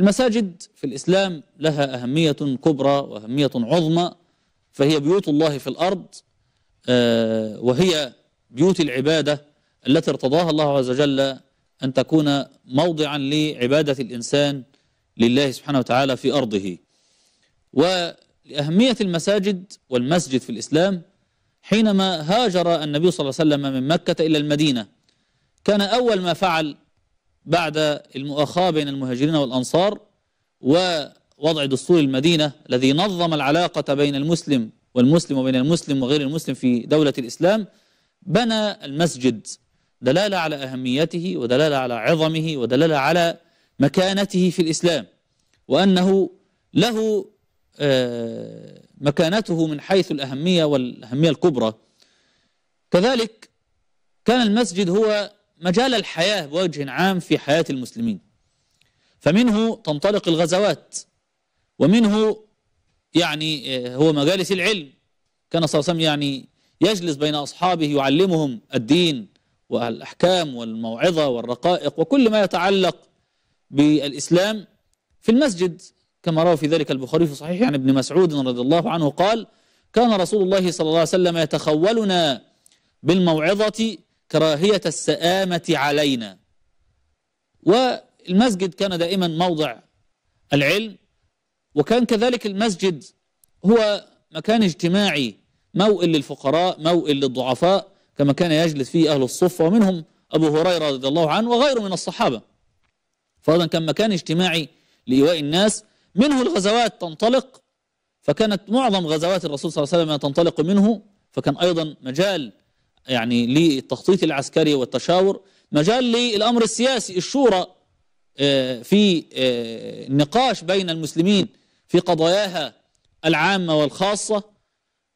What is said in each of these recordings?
المساجد في الإسلام لها أهمية كبرى وأهمية عظمى فهي بيوت الله في الأرض آه، وهي بيوت العبادة التي ارتضاها الله عز وجل أن تكون موضعا لعبادة الإنسان لله سبحانه وتعالى في أرضه ولأهمية المساجد والمسجد في الإسلام حينما هاجر النبي صلى الله عليه وسلم من مكة إلى المدينة كان أول ما فعل بعد المؤاخاة بين المهاجرين والأنصار ووضع دستور المدينة الذي نظم العلاقة بين المسلم والمسلم وبين المسلم وغير المسلم في دولة الإسلام بنى المسجد دلالة على أهميته ودلالة على عظمه ودلالة على مكانته في الإسلام وأنه له آه، مكانته من حيث الأهمية والأهمية الكبرى كذلك كان المسجد هو مجال الحياة بوجه عام في حياة المسلمين فمنه تنطلق الغزوات ومنه يعني آه، هو مجالس العلم كان صلى الله عليه وسلم يعني يجلس بين أصحابه يعلمهم الدين والأحكام والموعظة والرقائق وكل ما يتعلق بالإسلام في المسجد كما روى في ذلك البخاري في صحيح عن يعني ابن مسعود رضي الله عنه قال كان رسول الله صلى الله عليه وسلم يتخولنا بالموعظة كراهية السآمة علينا والمسجد كان دائما موضع العلم وكان كذلك المسجد هو مكان اجتماعي موئل للفقراء موئل للضعفاء كما كان يجلس فيه أهل الصفة ومنهم أبو هريرة رضي الله عنه وغيره من الصحابة فأيضا كان مكان اجتماعي لإيواء الناس منه الغزوات تنطلق فكانت معظم غزوات الرسول صلى الله عليه وسلم تنطلق منه فكان أيضا مجال يعني للتخطيط العسكري والتشاور مجال للأمر السياسي الشورى آه، في النقاش آه، بين المسلمين في قضاياها العامة والخاصة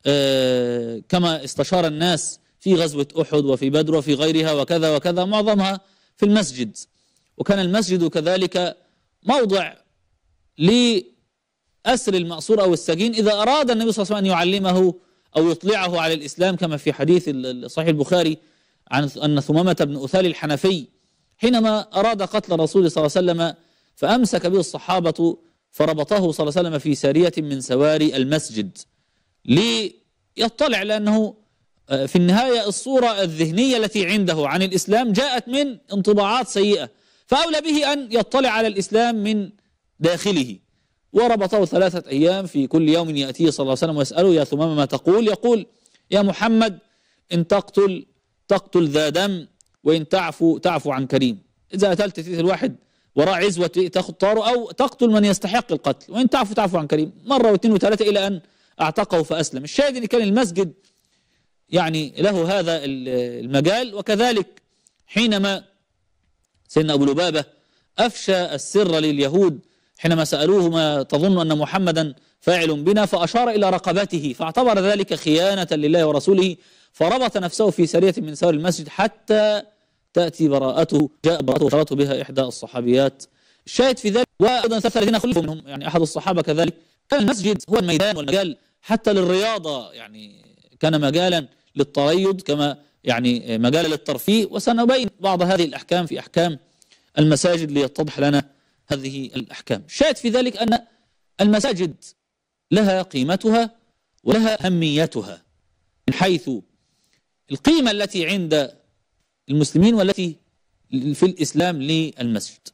آه، كما استشار الناس في غزوة أحد وفي بدر وفي غيرها وكذا وكذا معظمها في المسجد وكان المسجد كذلك موضع لأسر المأسور أو السجين إذا أراد النبي صلى الله عليه وسلم أن يعلمه أو يطلعه على الإسلام كما في حديث صحيح البخاري عن أن ثمامة بن أثال الحنفي حينما أراد قتل الرسول صلى الله عليه وسلم فأمسك به الصحابة فربطه صلى الله عليه وسلم في سارية من سواري المسجد ليطلع لأنه آه، في النهاية الصورة الذهنية التي عنده عن الإسلام جاءت من انطباعات سيئة فأولى به أن يطلع على الإسلام من داخله وربطه ثلاثة أيام في كل يوم يأتيه صلى الله عليه وسلم ويسأله يا ثمامة ما تقول يقول يا محمد إن تقتل تقتل ذا دم وإن تعفو تعفو عن كريم إذا قتلت تقتل الواحد وراء عزوة تاخذ طاره أو تقتل من يستحق القتل وإن تعفو تعفو عن كريم مرة واثنين وثلاثة إلى أن أعتقه فأسلم الشاهد أن كان المسجد يعني له هذا المجال وكذلك حينما سيدنا أبو لبابة أفشى السر لليهود حينما سألوه ما تظن أن محمدا فاعل بنا فأشار إلى رقبته فاعتبر ذلك خيانة لله ورسوله فربط نفسه في سرية من سور المسجد حتى تأتي براءته جاء براءته وشرته بها إحدى الصحابيات الشاهد في ذلك وأيضا ثلاثة الذين خلفوا منهم يعني أحد الصحابة كذلك كان المسجد هو الميدان والمجال حتى للرياضة يعني كان مجالا للتريض كما يعني مجالا للترفيه وسنبين بعض هذه الأحكام في أحكام المساجد ليتضح لنا هذه الأحكام شاهد في ذلك أن المساجد لها قيمتها ولها أهميتها من حيث القيمة التي عند المسلمين والتي في الإسلام للمسجد